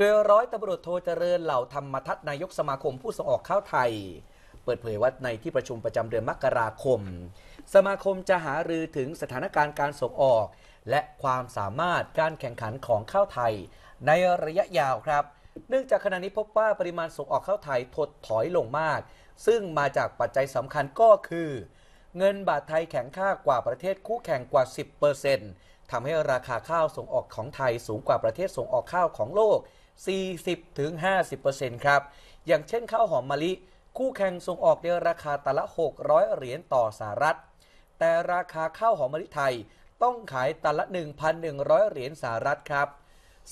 โดยร้อยตำรวจโทเจริญเหล่าธรรมทัศนายกสมาคมผู้ส่งออกข้าวไทย เปิดเผยว่าในที่ประชุมประจำเดือนมกราคม สมาคมจะหารือถึงสถานการณ์การส่งออก และความสามารถการแข่งขันของข้าวไทย ในระยะยาวครับ เนื่องจากขณะนี้พบว่าปริมาณส่งออกข้าวไทยถดถอยลงมาก ซึ่งมาจากปัจจัยสำคัญก็คือ เงินบาทไทยแข็งค่ากว่าประเทศคู่แข่งกว่า 10%ทำให้ราคาข้าวส่งออกของไทยสูงกว่าประเทศส่งออกข้าวของโลก40-50%ครับ อย่างเช่นข้าวหอมมะลิคู่แข่ง ส่งออกในราคาตะละ 600 เหรียญต่อสหรัฐ แต่ราคาข้าวหอมมะลิไทยต้องขายตันละ 1,100 เหรียญสหรัฐครับ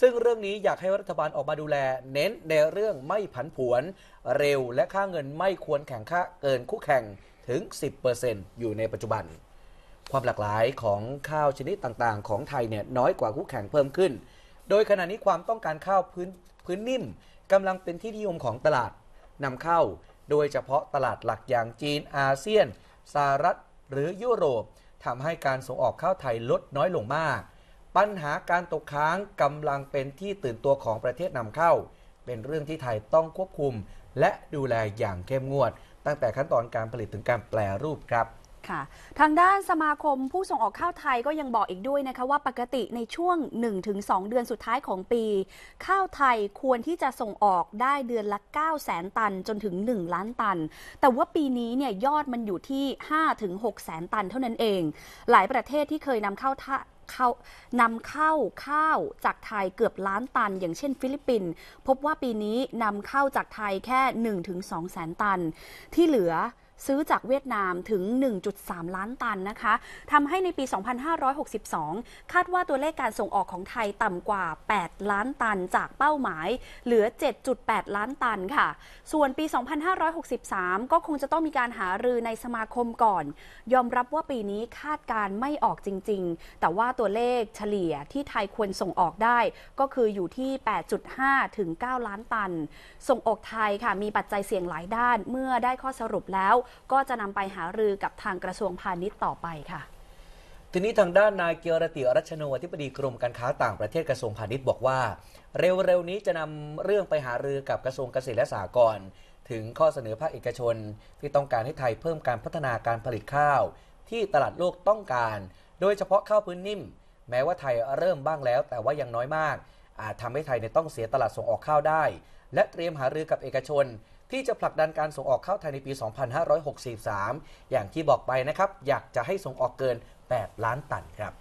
ซึ่งเรื่องนี้อยากให้รัฐบาลออกมาดูแลเน้นในเรื่องไม่ผันผวน เร็วและค่าเงินไม่ควรแข่งค่าเกินคู่แข่งถึง 10%อยู่ในปัจจุบัน ความหลากหลายของข้าวชนิดต่างๆ ของไทยเนี่ยน้อยกว่าคู่แข่งเพิ่มขึ้นโดยขณะนี้ความต้องการข้าวพื้นพื้นนิ่มกำลังเป็นที่นิยมของตลาดนำเข้า โดยเฉพาะตลาดหลักอย่างจีนอาเซียนสหรัฐหรือยุโรปทำให้การส่งออกข้าวไทยลดน้อยลงมาก ปัญหาการตกค้างกำลังเป็นที่ตื่นตัวของประเทศนำเข้า เป็นเรื่องที่ไทยต้องควบคุมและดูแลอย่างเข้มงวด ตั้งแต่ขั้นตอนการผลิตถึงการแปลรูปครับค่ะ ทางด้านสมาคมผู้ส่งออกข้าวไทยก็ยังบอกอีกด้วยนะคะว่าปกติในช่วง 1-2 เดือนสุดท้ายของปี ข้าวไทยควรที่จะส่งออกได้เดือนละ 9 0 0 0 0ตันจนถึง 1 ล้านตัน แต่ว่าปีนี้เนี่ยยอดมันอยู่ที่ 5-6แสนตันเท่านั้นเอง หลายประเทศที่เคยนำข้าเขานำเข้า ข้าวจากไทยเกือบล้านตันอย่างเช่นฟิลิปปินส์พบว่าปีนี้นำเข้าจากไทยแค่ 1-2แสนตันที่เหลือซื้อจากเวียดนามถึง 1.3 ล้านตันนะคะ ทำให้ในปี 2562 คาดว่าตัวเลขการส่งออกของไทยต่ำกว่า 8 ล้านตันจากเป้าหมาย เหลือ 7.8 ล้านตันค่ะ ส่วนปี 2563 ก็คงจะต้องมีการหารือในสมาคมก่อน ยอมรับว่าปีนี้คาดการไม่ออกจริง ๆ แต่ว่าตัวเลขเฉลี่ยที่ไทยควรส่งออกได้ก็คืออยู่ที่ 8.5 ถึง9ล้านตัน ส่งออกไทยค่ะมีปัจจัยเสี่ยงหลายด้านเมื่อได้ข้อสรุปแล้วก็จะนำไปหารือกับทางกระทรวงพาณิชย์ต่อไปค่ะ ทีนี้ทางด้านนายเกียรติรัชโนอธิบดีกรมการค้าต่างประเทศกระทรวงพาณิชย์บอกว่า เร็วๆนี้จะนำเรื่องไปหารือกับกระทรวงเกษตรและสหกรณ์ถึงข้อเสนอภาคเอกชน ที่ต้องการให้ไทยเพิ่มการพัฒนาการผลิตข้าว ที่ตลาดโลกต้องการ โดยเฉพาะข้าวพื้นนิ่ม แม้ว่าไทยเริ่มบ้างแล้วแต่ว่ายังน้อยมากอาจทำให้ไทยในต้องเสียตลาดส่งออกข้าวได้ และเตรียมหารือกับเอกชนที่จะผลักดันการส่งออกข้าวไทยในปี 2563 อย่างที่บอกไปนะครับอยากจะให้ส่งออกเกิน 8 ล้านตันครับ